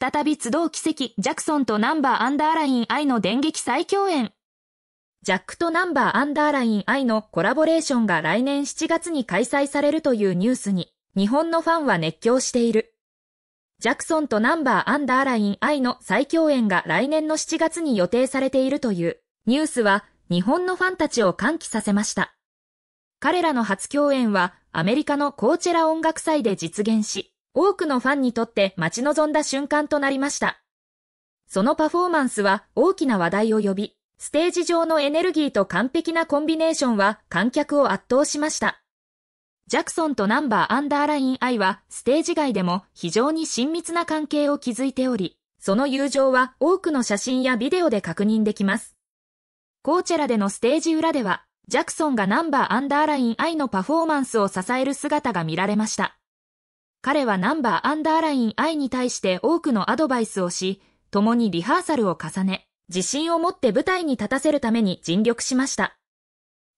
再び集う奇跡、ジャクソンとナンバーアンダーライン愛の電撃再共演。ジャックとナンバーアンダーライン愛のコラボレーションが来年7月に開催されるというニュースに、日本のファンは熱狂している。ジャクソンとナンバーアンダーライン愛の再共演が来年の7月に予定されているというニュースは日本のファンたちを歓喜させました。彼らの初共演はアメリカのコーチェラ音楽祭で実現し、多くのファンにとって待ち望んだ瞬間となりました。そのパフォーマンスは大きな話題を呼び、ステージ上のエネルギーと完璧なコンビネーションは観客を圧倒しました。ジャクソンとナンバーアンダーラインイはステージ外でも非常に親密な関係を築いており、その友情は多くの写真やビデオで確認できます。コーチェラでのステージ裏では、ジャクソンがナンバーアンダーラインイのパフォーマンスを支える姿が見られました。彼はナンバーアンダーライン I に対して多くのアドバイスをし、共にリハーサルを重ね、自信を持って舞台に立たせるために尽力しました。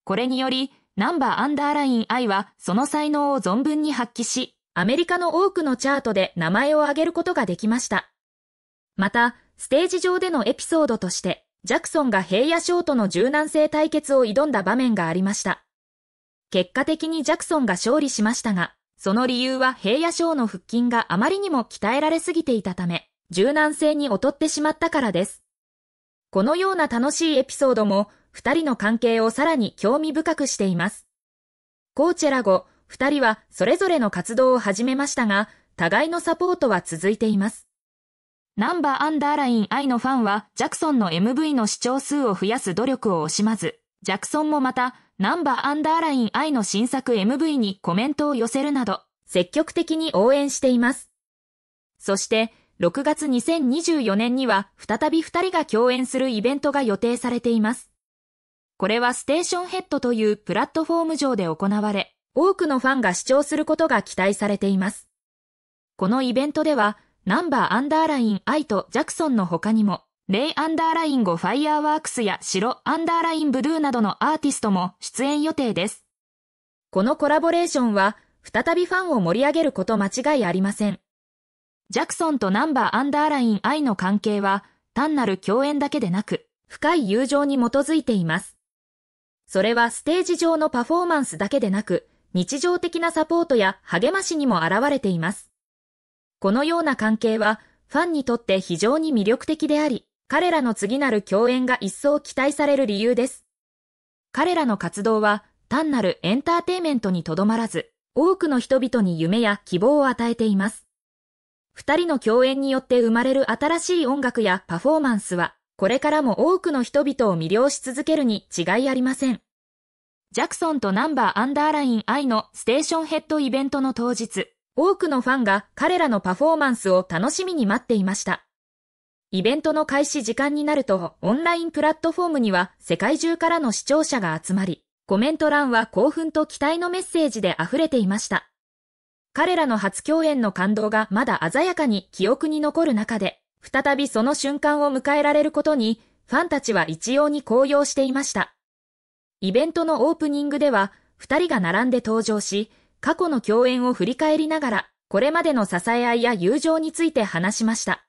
これにより、ナンバーアンダーライン I はその才能を存分に発揮し、アメリカの多くのチャートで名前を挙げることができました。また、ステージ上でのエピソードとして、ジャクソンが平野賞との柔軟性対決を挑んだ場面がありました。結果的にジャクソンが勝利しましたが、その理由は平野省の腹筋があまりにも鍛えられすぎていたため、柔軟性に劣ってしまったからです。このような楽しいエピソードも、二人の関係をさらに興味深くしています。コーチェラ後、二人はそれぞれの活動を始めましたが、互いのサポートは続いています。ナンバーアンダーライン愛のファンは、ジャクソンの MV の視聴数を増やす努力を惜しまず、ジャクソンもまた、ナンバーアンダーラインイの新作 MV にコメントを寄せるなど、積極的に応援しています。そして、6月2024年には再び2人が共演するイベントが予定されています。これはステーションヘッドというプラットフォーム上で行われ、多くのファンが視聴することが期待されています。このイベントでは、ナンバーアンダーラインイとジャクソンの他にも、レイ・アンダーライン5ファイヤーワークスや白アンダーラインブルーなどのアーティストも出演予定です。このコラボレーションは、再びファンを盛り上げること間違いありません。ジャクソンとナンバーアンダーラインイの関係は、単なる共演だけでなく、深い友情に基づいています。それはステージ上のパフォーマンスだけでなく、日常的なサポートや励ましにも現れています。このような関係は、ファンにとって非常に魅力的であり、彼らの次なる共演が一層期待される理由です。彼らの活動は単なるエンターテイメントにとどまらず、多くの人々に夢や希望を与えています。二人の共演によって生まれる新しい音楽やパフォーマンスは、これからも多くの人々を魅了し続けるに違いありません。ジャクソンとナンバーアンダーライン I のステーションヘッドイベントの当日、多くのファンが彼らのパフォーマンスを楽しみに待っていました。イベントの開始時間になると、オンラインプラットフォームには世界中からの視聴者が集まり、コメント欄は興奮と期待のメッセージで溢れていました。彼らの初共演の感動がまだ鮮やかに記憶に残る中で、再びその瞬間を迎えられることに、ファンたちは一様に高揚していました。イベントのオープニングでは、二人が並んで登場し、過去の共演を振り返りながら、これまでの支え合いや友情について話しました。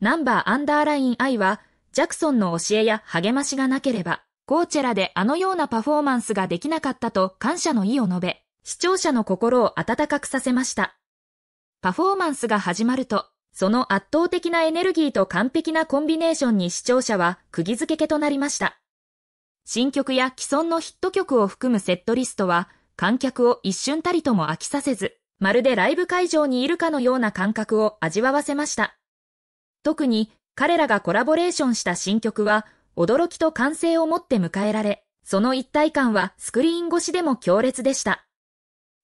ナンバーアンダーライン I は、ジャクソンの教えや励ましがなければ、コーチェラであのようなパフォーマンスができなかったと感謝の意を述べ、視聴者の心を温かくさせました。パフォーマンスが始まると、その圧倒的なエネルギーと完璧なコンビネーションに視聴者は釘付けとなりました。新曲や既存のヒット曲を含むセットリストは、観客を一瞬たりとも飽きさせず、まるでライブ会場にいるかのような感覚を味わわせました。特に彼らがコラボレーションした新曲は、驚きと歓声をもって迎えられ、その一体感はスクリーン越しでも強烈でした。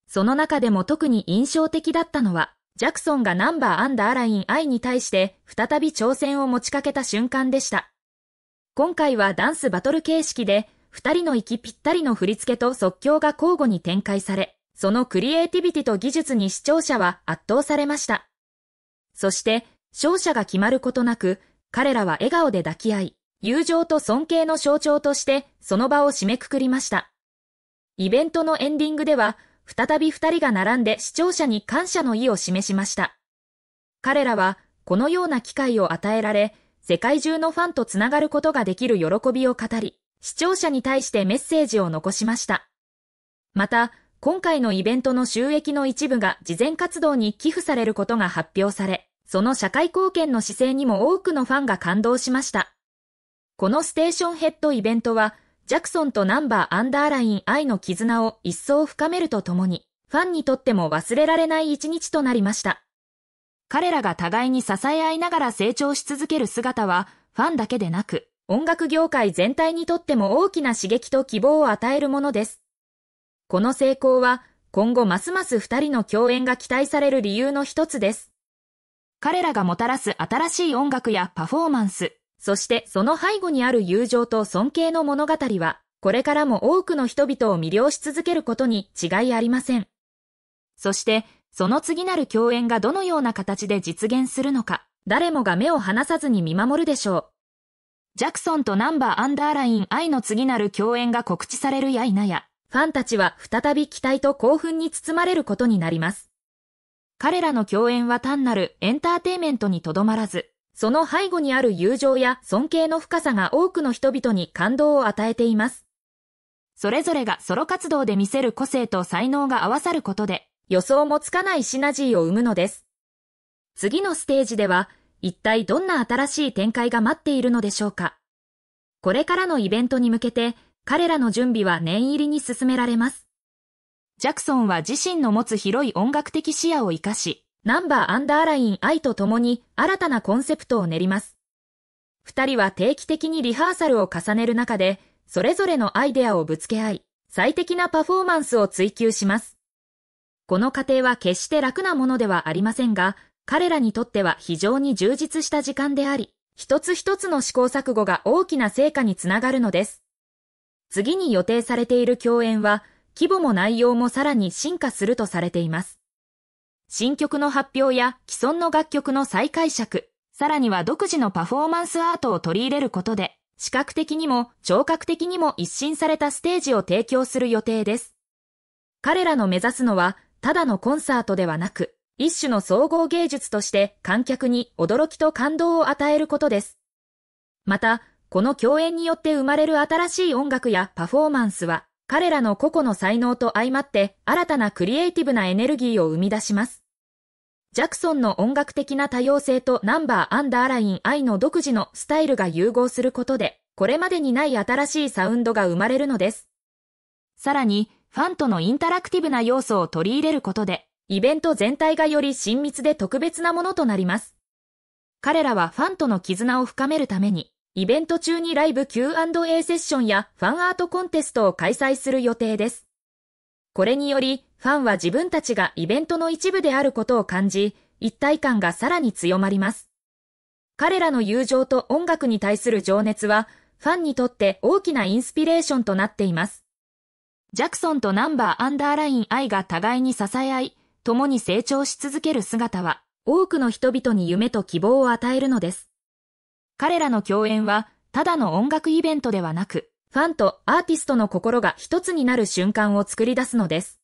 その中でも特に印象的だったのは、ジャクソンがナンバーアンダーライン I に対して再び挑戦を持ちかけた瞬間でした。今回はダンスバトル形式で、二人の息ぴったりの振り付けと即興が交互に展開され、そのクリエイティビティと技術に視聴者は圧倒されました。そして、勝者が決まることなく、彼らは笑顔で抱き合い、友情と尊敬の象徴として、その場を締めくくりました。イベントのエンディングでは、再び二人が並んで視聴者に感謝の意を示しました。彼らは、このような機会を与えられ、世界中のファンとつながることができる喜びを語り、視聴者に対してメッセージを残しました。また、今回のイベントの収益の一部が事前活動に寄付されることが発表され、その社会貢献の姿勢にも多くのファンが感動しました。このステーションヘッドイベントは、ジャクソンとナンバーアンダーライン愛の絆を一層深めるとともに、ファンにとっても忘れられない一日となりました。彼らが互いに支え合いながら成長し続ける姿は、ファンだけでなく、音楽業界全体にとっても大きな刺激と希望を与えるものです。この成功は、今後ますます二人の共演が期待される理由の一つです。彼らがもたらす新しい音楽やパフォーマンス、そしてその背後にある友情と尊敬の物語は、これからも多くの人々を魅了し続けることに違いありません。そして、その次なる共演がどのような形で実現するのか、誰もが目を離さずに見守るでしょう。ジャクソンとナンバーアンダーライン愛の次なる共演が告知されるや否や、ファンたちは再び期待と興奮に包まれることになります。彼らの共演は単なるエンターテイメントにとどまらず、その背後にある友情や尊敬の深さが多くの人々に感動を与えています。それぞれがソロ活動で見せる個性と才能が合わさることで、予想もつかないシナジーを生むのです。次のステージでは、一体どんな新しい展開が待っているのでしょうか。これからのイベントに向けて、彼らの準備は念入りに進められます。ジャクソンは自身の持つ広い音楽的視野を活かし、ナンバーアンダーライン愛と共に新たなコンセプトを練ります。二人は定期的にリハーサルを重ねる中で、それぞれのアイデアをぶつけ合い、最適なパフォーマンスを追求します。この過程は決して楽なものではありませんが、彼らにとっては非常に充実した時間であり、一つ一つの試行錯誤が大きな成果につながるのです。次に予定されている共演は、規模も内容もさらに進化するとされています。新曲の発表や既存の楽曲の再解釈、さらには独自のパフォーマンスアートを取り入れることで、視覚的にも聴覚的にも一新されたステージを提供する予定です。彼らの目指すのは、ただのコンサートではなく、一種の総合芸術として観客に驚きと感動を与えることです。また、この共演によって生まれる新しい音楽やパフォーマンスは、彼らの個々の才能と相まって新たなクリエイティブなエネルギーを生み出します。ジャクソンの音楽的な多様性とナンバーアンダーライン愛の独自のスタイルが融合することで、これまでにない新しいサウンドが生まれるのです。さらに、ファンとのインタラクティブな要素を取り入れることで、イベント全体がより親密で特別なものとなります。彼らはファンとの絆を深めるために、イベント中にライブ Q&A セッションやファンアートコンテストを開催する予定です。これにより、ファンは自分たちがイベントの一部であることを感じ、一体感がさらに強まります。彼らの友情と音楽に対する情熱は、ファンにとって大きなインスピレーションとなっています。ジャクソンとナンバーアンダーライン愛が互いに支え合い、共に成長し続ける姿は、多くの人々に夢と希望を与えるのです。彼らの共演は、ただの音楽イベントではなく、ファンとアーティストの心が一つになる瞬間を作り出すのです。